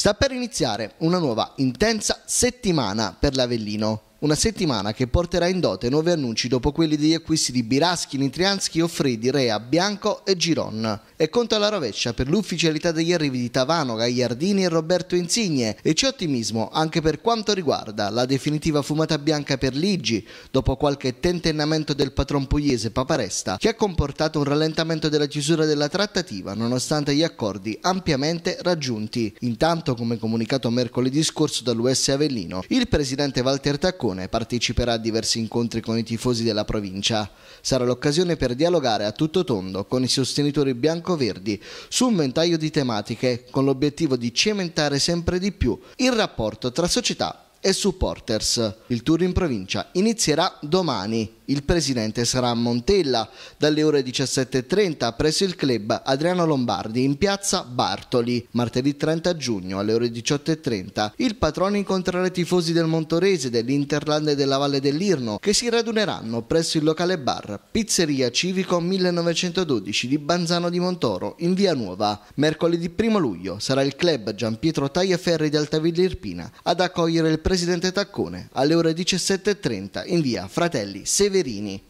Sta per iniziare una nuova intensa settimana per l'Avellino. Una settimana che porterà in dote nuovi annunci dopo quelli degli acquisti di Biraschi, Nitrianschi, Offredi, Rea, Bianco e Giron. E conto alla rovescia per l'ufficialità degli arrivi di Tavano, Gagliardini e Roberto Insigne. E c'è ottimismo anche per quanto riguarda la definitiva fumata bianca per Ligi, dopo qualche tentennamento del patron pugliese Paparesta, che ha comportato un rallentamento della chiusura della trattativa nonostante gli accordi ampiamente raggiunti. Intanto, come comunicato mercoledì scorso dall'US Avellino, il presidente Walter Tacconi Giappone e parteciperà a diversi incontri con i tifosi della provincia. Sarà l'occasione per dialogare a tutto tondo con i sostenitori bianco-verdi su un ventaglio di tematiche con l'obiettivo di cementare sempre di più il rapporto tra società e supporters. Il tour in provincia inizierà domani il presidente sarà a Montella dalle ore 17.30 presso il club Adriano Lombardi in piazza Bartoli. Martedì 30 giugno alle ore 18.30 il patrono incontrerà i tifosi del Montorese, dell'Interland e della Valle dell'Irno che si raduneranno presso il locale bar Pizzeria Civico 1912 di Banzano di Montoro in via Nuova. Mercoledì 1 luglio sarà il club Gian Pietro Tagliaferri di Altavilla Irpina ad accogliere il presidente Taccone alle ore 17.30 in via Fratelli Severi Severini.